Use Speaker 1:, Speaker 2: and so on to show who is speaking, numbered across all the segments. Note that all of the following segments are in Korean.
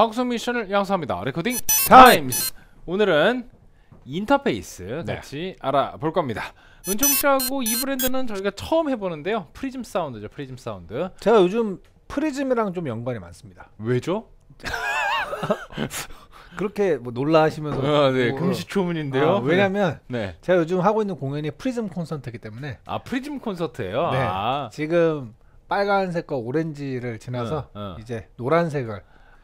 Speaker 1: 방송 미션을 양성합니다. 레코딩 타임스. 오늘은 인터페이스 네. 같이 알아볼 겁니다. 은총 씨하고 이 브랜드는 저희가 처음 해보는데요. 프리즘 사운드죠. 프리즘 사운드. 제가 요즘 프리즘이랑 좀 연관이 많습니다. 왜죠? 그렇게 뭐
Speaker 2: 놀라하시면서 아, 네. 뭐, 금시초문인데요. 아, 왜냐면 네. 네. 제가 요즘 하고 있는 공연이 프리즘 콘서트이기 때문에
Speaker 1: 아 프리즘 콘서트예요. 네. 아.
Speaker 2: 지금 빨간색과 오렌지를 지나서 응, 어, 응. 어.
Speaker 1: 이제 노란색을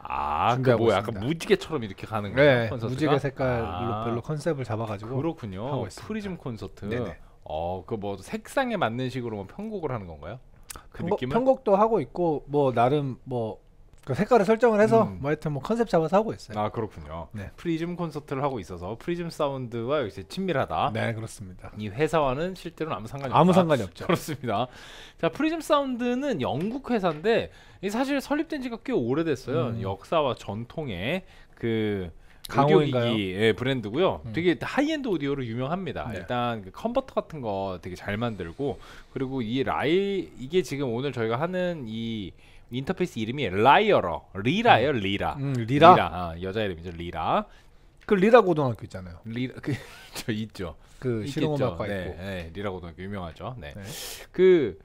Speaker 1: 아, 그뭐 그니까 약간 무지개처럼 이렇게 가는 네, 거예요. 네, 콘서트가? 무지개 색깔로 아, 별로
Speaker 2: 컨셉을 잡아가지고 그렇군요. 프리즘
Speaker 1: 콘서트. 네네. 어, 그 뭐 색상에 맞는 식으로 뭐 편곡을 하는 건가요? 그 편곡, 느낌은?
Speaker 2: 편곡도 하고 있고 뭐 나름 뭐그 색깔을 설정을 해서 음. 뭐 하여튼 뭐 컨셉 잡아서 하고 있어요.
Speaker 1: 아 그렇군요. 네. 프리즘 콘서트를 하고 있어서 프리즘 사운드와 역시 친밀하다. 네 그렇습니다. 이 회사와는 실제로는 아무 상관이 없다. 아무 상관이 없죠. 그렇습니다. 자 프리즘 사운드는 영국 회사인데 사실 설립된 지가 꽤 오래됐어요. 음. 역사와 전통의 그 강호인가요? 예, 브랜드고요. 음. 되게 하이엔드 오디오로 유명합니다. 네. 일단 그 컨버터 같은 거 되게 잘 만들고 그리고 이 라이 이게 지금 오늘 저희가 하는 이 인터페이스 이름이 라이어러 리라예요 음. 리라 음, 리라, 리라. 어, 여자 이름이죠 리라
Speaker 2: 그 리라 고등학교 있잖아요
Speaker 1: 리라 그저 있죠 그 실용음악과 네, 있고 네, 리라 고등학교 유명하죠 네그 네.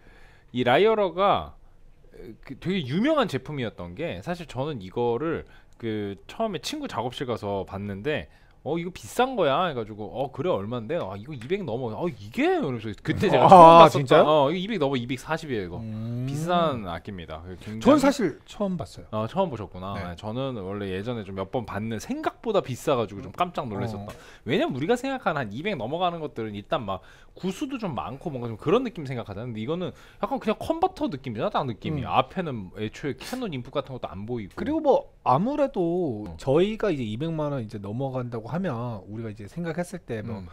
Speaker 1: 이 라이어러가 그 되게 유명한 제품이었던 게 사실 저는 이거를 그 처음에 친구 작업실 가서 봤는데 어 이거 비싼 거야 해가지고 어 그래 얼마인데 아 이거 200 넘어 어 이게 이러서 그때 제가 아, 처음 아, 봤었던 진짜어 이거 200 넘어 240이에요 이거 음. 비싼 악기입니다 굉장히... 전 사실 처음 봤어요 어 처음 보셨구나 네. 아, 저는 원래 예전에 좀 몇 번 봤는 생각보다 비싸가지고 좀 깜짝 놀랐었다 어. 왜냐면 우리가 생각하는 한 200 넘어가는 것들은 일단 막 구수도 좀 많고 뭔가 좀 그런 느낌 생각하잖아요 근데 이거는 약간 그냥 컨버터 느낌이잖아 딱 느낌이 음. 앞에는 애초에 캐논 인풋 같은 것도 안 보이고
Speaker 2: 그리고 뭐 아무래도 어. 저희가 이제 200만 원 이제 넘어간다고 하면 우리가 이제 생각했을 때뭐 음.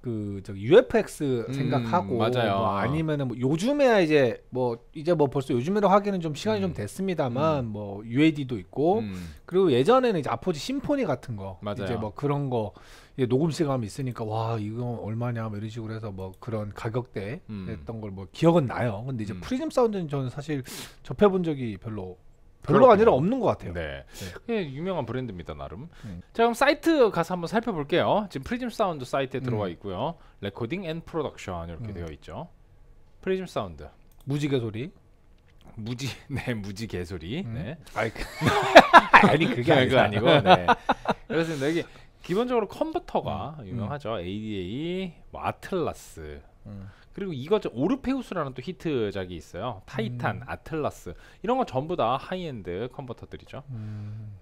Speaker 2: 그저 UFX 음, 생각하고 음, 뭐 아니면은 뭐 요즘에야 이제 뭐 이제 뭐 벌써 요즘에로 하기는 좀 시간이 음. 좀 됐습니다만 음. 뭐 UAD도 있고 음. 그리고 예전에는 이제 아포지 심포니 같은 거 맞아요. 이제 뭐 그런 거 이제 녹음 시간이 있으니까 와 이거 얼마냐 뭐 이런 식으로 해서 뭐 그런 가격대 음. 했던 걸 뭐 기억은 나요. 근데 이제 프리즘 사운드는 저는 사실 접해본 적이 별로 별로가 아니라 없는 것 같아요.
Speaker 1: 네. 네. 유명한 브랜드입니다, 나름. 음. 자, 그럼 사이트 가서 한번 살펴볼게요. 지금 프리즘 사운드 사이트에 들어와 음. 있고요. 레코딩 앤 프로덕션 이렇게 음. 되어 있죠. 프리즘 사운드. 무지개 소리. 무지 네 무지 개소리 음. 네 그 아니, 그, 게 아니고 네그렇습 여기 기본적으로 컨버터가 음. 유명하죠 ADA 음. 뭐 아틀라스 음. 그리고 이것저 오르페우스라는 또 히트작이 있어요. 타이탄, 음. 아틀라스 이런 건 전부 다 하이엔드 컨버터들이죠. 음.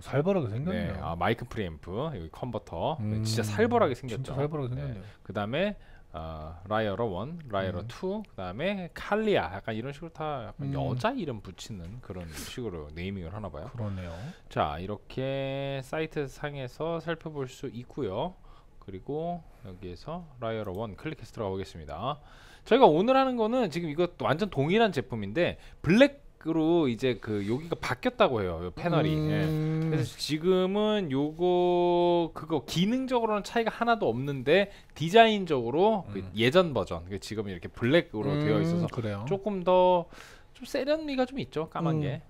Speaker 2: 살벌하게 네. 생겼네요. 네, 아,
Speaker 1: 마이크 프리앰프 여기 컨버터 네, 음. 진짜 살벌하게 생겼죠. 진짜 살벌하게 네. 생겼네요. 네, 그다음에 어, 라이어러 원, 라이어러 음. 투, 그다음에 칼리아 약간 이런 식으로 다 약간 음. 여자 이름 붙이는 그런 식으로 네이밍을 하나 봐요. 그러네요. 자 이렇게 사이트 상에서 살펴볼 수 있고요. 그리고 여기에서 라이어러 1 클릭해서 들어가 보겠습니다 저희가 오늘 하는 거는 지금 이거 완전 동일한 제품인데 블랙 으로 이제 그 여기가 바뀌었다고 해요 패널이 음... 예. 그래서 지금은 요거 그거 기능적으로는 차이가 하나도 없는데 디자인적으로 그 음. 그 예전 버전 그 지금 이렇게 블랙으로 음... 되어 있어서 그래요. 조금 더 좀 세련미가 좀 있죠 까만 음.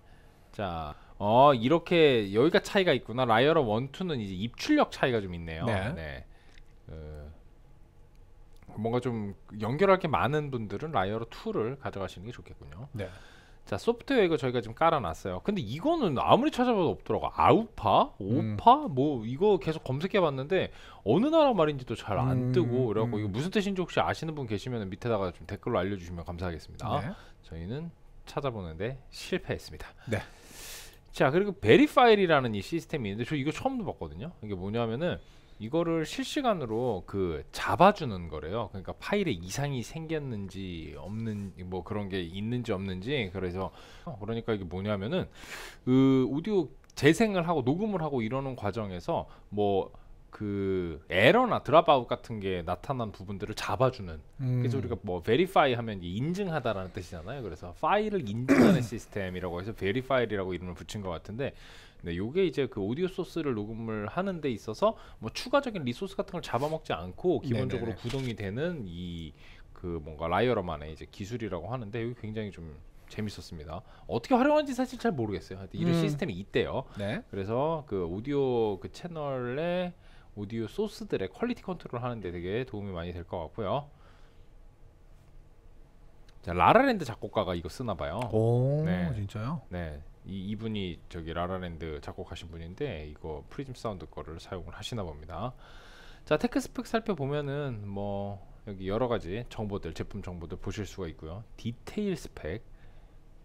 Speaker 1: 게자 어 이렇게 여기가 차이가 있구나 라이어러 원투는 이제 입출력 차이가 좀 있네요 네. 네. 예. 뭔가 좀 연결할 게 많은 분들은 라이어로 2를 가져가시는 게 좋겠군요. 네. 자 소프트웨어 이거 저희가 지금 깔아놨어요. 근데 이거는 아무리 찾아봐도 없더라고. 아우파, 오파, 음. 뭐 이거 계속 검색해봤는데 어느 나라 말인지도 잘안 음. 뜨고 그래고 음. 이거 무슨 뜻인지 혹시 아시는 분 계시면 밑에다가 좀 댓글로 알려주시면 감사하겠습니다. 네. 저희는 찾아보는데 실패했습니다. 네. 자 그리고 베리파일이라는 이 시스템이 있는데 저 이거 처음 봤거든요. 이게 뭐냐면은 이거를 실시간으로 그 잡아주는 거래요. 그러니까 파일에 이상이 생겼는지 없는 뭐 그런 게 있는지 없는지 그래서 어, 그러니까 이게 뭐냐면은 그 오디오 재생을 하고 녹음을 하고 이러는 과정에서 뭐 그 에러나 드랍아웃 같은 게 나타난 부분들을 잡아주는 음. 그래서 우리가 뭐 verify 하면 인증하다라는 뜻이잖아요 그래서 파일을 인증하는 시스템이라고 해서 verify라고 이름을 붙인 것 같은데 네, 요게 이제 그 오디오 소스를 녹음을 하는 데 있어서 뭐 추가적인 리소스 같은 걸 잡아먹지 않고 기본적으로 네네네. 구동이 되는 이 그 뭔가 라이어러만의 이제 기술이라고 하는데 여기 굉장히 좀 재밌었습니다. 어떻게 활용하는지 사실 잘 모르겠어요. 하여튼 이런 음. 시스템이 있대요. 네. 그래서 그 오디오 그 채널에 오디오 소스들의 퀄리티 컨트롤 하는데 되게 도움이 많이 될 것 같고요. 자 라라랜드 작곡가가 이거 쓰나 봐요. 오, 네. 진짜요? 네. 이, 이분이 저기 라라랜드 작곡하신 분인데 이거 프리즘 사운드 거를 사용을 하시나 봅니다 자 테크 스펙 살펴보면은 뭐 여기 여러가지 정보들 제품 정보들 보실 수가 있고요 디테일 스펙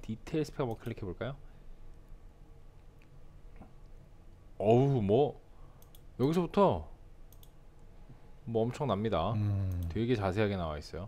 Speaker 1: 디테일 스펙 한번 클릭해 볼까요 어우 뭐 여기서부터 뭐 엄청납니다 음. 되게 자세하게 나와 있어요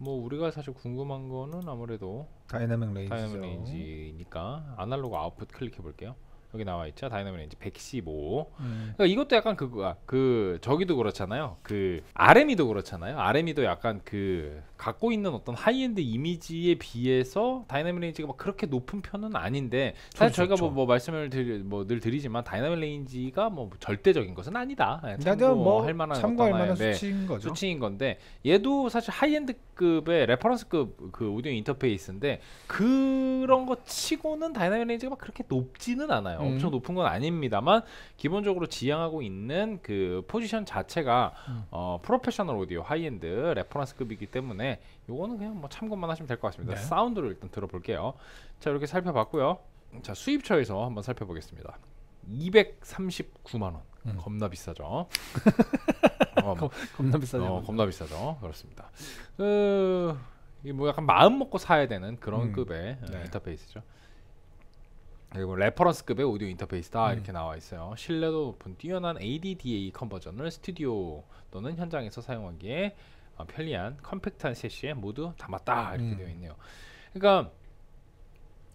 Speaker 1: 뭐 우리가 사실 궁금한 거는 아무래도 다이내믹 레인지니까 아날로그 아웃풋 클릭해 볼게요. 여기 나와 있죠. 다이나믹 레인지 115. 음. 그러니까 이것도 약간 그거그 아, 그 저기도 그렇잖아요. 그 RM이도 그렇잖아요. RM이도 약간 그 갖고 있는 어떤 하이엔드 이미지에 비해서 다이나믹 레인지가 막 그렇게 높은 편은 아닌데 사실 저희가 뭐, 뭐, 말씀을 드리, 뭐늘 드리지만 다이나믹 레인지가 뭐 절대적인 것은 아니다. 예, 참고 뭐할 만한 참고할 만한 수치인 거죠. 수치인 건데 얘도 사실 하이엔드급의 레퍼런스급 그 오디오 인터페이스인데 그런 거 치고는 다이나믹 레인지가 막 그렇게 높지는 않아요. 음. 엄청 높은 건 아닙니다만 기본적으로 지향하고 있는 그 포지션 자체가 음. 어, 프로페셔널 오디오 하이엔드 레퍼런스급이기 때문에 요거는 그냥 뭐 참고만 하시면 될 것 같습니다. 네. 사운드를 일단 들어볼게요. 자 이렇게 살펴봤고요. 자 수입처에서 한번 살펴보겠습니다. 239만 원. 음. 겁나 비싸죠. 어, 거, 겁나 비싸죠. 어, 겁나 비싸죠. 그렇습니다. 그, 이뭐 약간 마음 먹고 사야 되는 그런 음. 급의 네. 인터페이스죠. 그리고 뭐 레퍼런스급의 오디오 인터페이스다 음. 이렇게 나와 있어요. 신뢰도 높은 뛰어난 ADDA 컨버전을 스튜디오 또는 현장에서 사용하기에 어, 편리한 컴팩트한 셋시에 모두 담았다 이렇게 음. 되어 있네요. 그러니까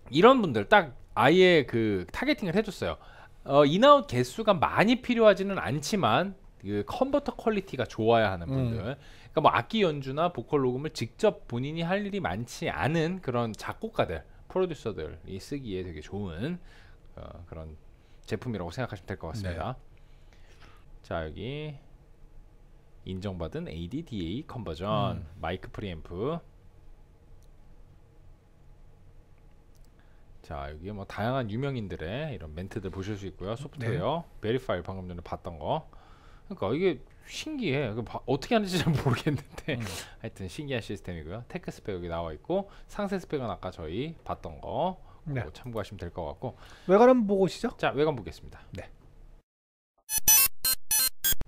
Speaker 1: 이런 분들 딱 아예 그 타겟팅을 해줬어요. 어, 인아웃 개수가 많이 필요하지는 않지만 그 컨버터 퀄리티가 좋아야 하는 음. 분들. 음. 그러니까 뭐 악기 연주나 보컬 녹음을 직접 본인이 할 일이 많지 않은 그런 작곡가들. 프로듀서들이 쓰기에 되게 좋은 어, 그런 제품이라고 생각하시면 될 것 같습니다. 네. 자 여기 인정받은 ADDA 컨버전 음. 마이크 프리앰프 자 여기 뭐 다양한 유명인들의 이런 멘트들 보실 수 있고요 소프트웨어 네. 베리파일 방금 전에 봤던 거 그러니까 이게 신기해. 어떻게 하는지 잘 모르겠는데 음. 하여튼 신기한 시스템이고요. 테크 스펙 여기 나와 있고 상세 스펙은 아까 저희 봤던 거 네. 참고하시면 될 것 같고 외관 한번 보고 오시죠. 자 외관 보겠습니다. 네.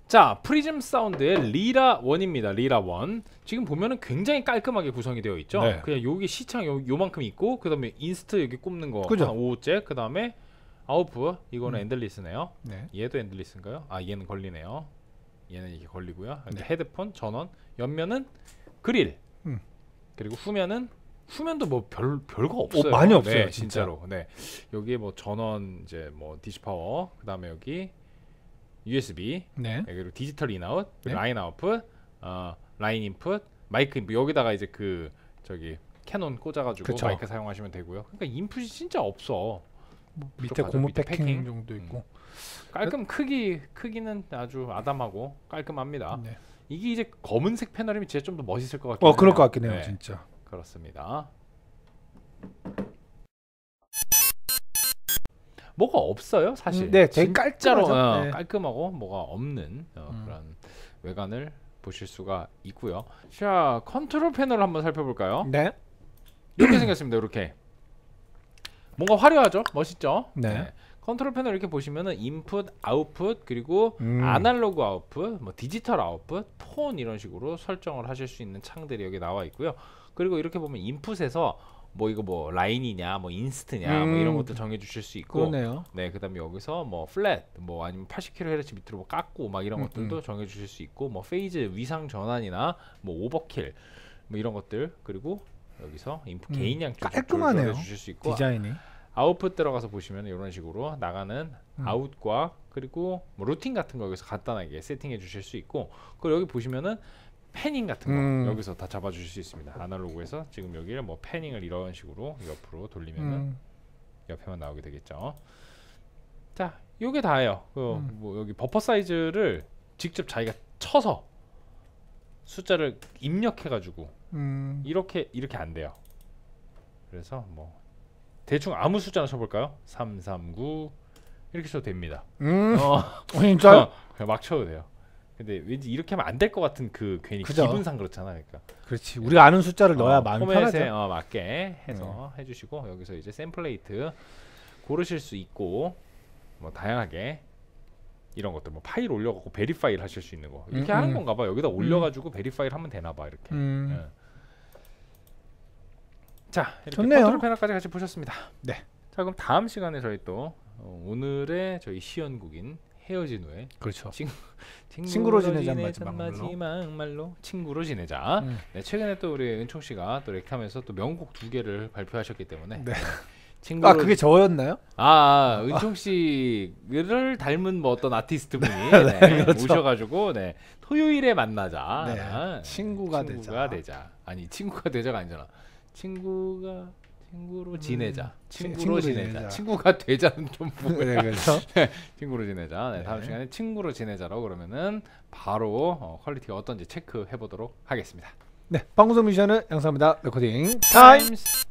Speaker 1: 자 프리즘 사운드의 리라 원입니다 리라 원 지금 보면은 굉장히 깔끔하게 구성이 되어 있죠 네. 그냥 여기 시창 요, 요만큼 있고 그 다음에 인스트 여기 꼽는 거 그죠. 5째 그 다음에 아웃프 이거는 음. 엔들리스네요. 네. 얘도 엔들리스인가요? 아 얘는 걸리네요. 얘는 이게 걸리고요. 네. 헤드폰 전원 옆면은 그릴 음. 그리고 후면은 후면도 뭐 별 별거 어, 없어요. 오, 많이 네, 없어요, 네, 진짜로. 네여기뭐 전원 이제 뭐 디시 파워 그다음에 여기 USB 네. 네. 그리고 디지털 인아웃 네. 라인 아웃풋 어, 라인 인풋 마이크 여기다가 이제 그 저기 캐논 꽂아가지고 그쵸. 마이크 사용하시면 되고요. 그러니까 인풋이 진짜 없어. 뭐 밑에 고무 밑에 패킹, 패킹, 정도 음. 있고 음. 깔끔 크기 크기는 아주 아담하고 깔끔합니다. 네. 이게 이제 검은색 패널이면 진짜 좀더 멋있을 것 어, 같긴 해요. 그럴 것 같긴 해요, 네. 진짜. 그렇습니다. 뭐가 없어요, 사실. 음, 네, 되게 깔짜로 어, 네. 깔끔하고 뭐가 없는 어, 음. 그런 외관을 보실 수가 있고요. 자, 컨트롤 패널 한번 살펴볼까요? 네. 이렇게 생겼습니다. 이렇게. 뭔가 화려하죠? 멋있죠? 네. 네. 컨트롤 패널 이렇게 보시면은 인풋, 아웃풋, 그리고 음. 아날로그 아웃풋, 뭐 디지털 아웃풋, 폰 이런 식으로 설정을 하실 수 있는 창들이 여기 나와 있고요. 그리고 이렇게 보면 인풋에서 뭐 이거 뭐 라인이냐 뭐 인스트냐 음. 뭐 이런 음. 것도 정해 주실 수 있고 그러네요. 네 그다음에 여기서 뭐 플랫 뭐 아니면 80kHz 밑으로 뭐 깎고 막 이런 음, 것들도 음. 정해 주실 수 있고 뭐 페이즈 위상 전환이나 뭐 오버킬 뭐 이런 것들 그리고 여기서 인풋 개인양 음, 깔끔하네요. 주실 수 있고 디자인이 아웃풋 들어가서 보시면 이런 식으로 나가는 음. 아웃과 그리고 뭐 루틴 같은 거 여기서 간단하게 세팅해 주실 수 있고 그리고 여기 보시면은 패닝 같은 거 음. 여기서 다 잡아 주실 수 있습니다. 아날로그에서 지금 여기를 뭐 패닝을 이런 식으로 옆으로 돌리면은 음. 옆에만 나오게 되겠죠. 자, 요게 다예요. 그뭐 음. 여기 버퍼 사이즈를 직접 자기가 쳐서 숫자를 입력해 가지고 음. 이렇게 이렇게 안 돼요. 그래서 뭐 대충 아무 숫자나 쳐볼까요? 339 이렇게 쳐도 됩니다. 음. 어, 어 진짜 그냥 막 쳐도 돼요. 근데 왠지 이렇게 하면 안 될 것 같은 그 괜히 그죠? 기분상 그렇잖아, 그러니까. 그렇지. 우리가 아는 숫자를 어, 넣어야 어, 마음 편하죠. 어, 맞게 해서 음. 해주시고 여기서 이제 샘플레이트 고르실 수 있고 뭐 다양하게 이런 것들 뭐 파일 올려갖고 베리파일 하실 수 있는 거 음, 이렇게 음, 하는 건가 봐 여기다 올려가지고 음. 베리파일 하면 되나 봐 이렇게 네. 자 이렇게 좋네요. 컨트롤 패널까지 같이 보셨습니다 네. 자 그럼 다음 시간에 저희 또 어, 오늘의 저희 시연국인 헤어진 후에 그렇죠 친, 친구로, 친구로 지내자 마지막, 말로 친구로 지내자 음. 네, 최근에 또 우리 은총 씨가 또 렉하면서 또 명곡 두 개를 발표하셨기 때문에 네. 친구 아 그게 저였나요? 아, 아 은총 씨를 닮은 뭐 어떤 아티스트 분이 네, 네, 그렇죠. 오셔가지고 네 토요일에 만나자 네, 아, 친구가, 친구가 되자. 되자. 아니 친구가 되자가 아니잖아 친구가 친구로 음, 지내자 음, 친구로, 친구로 지내자. 지내자. 친구가 되자는 좀 뭐야 네, 그렇죠? 네, 친구로 지내자 네, 다음 시간에 친구로 지내자라고 그러면은 바로 어, 퀄리티가 어떤지 체크해 보도록 하겠습니다
Speaker 2: 네 방송 미션은 양상입니다 레코딩 타임스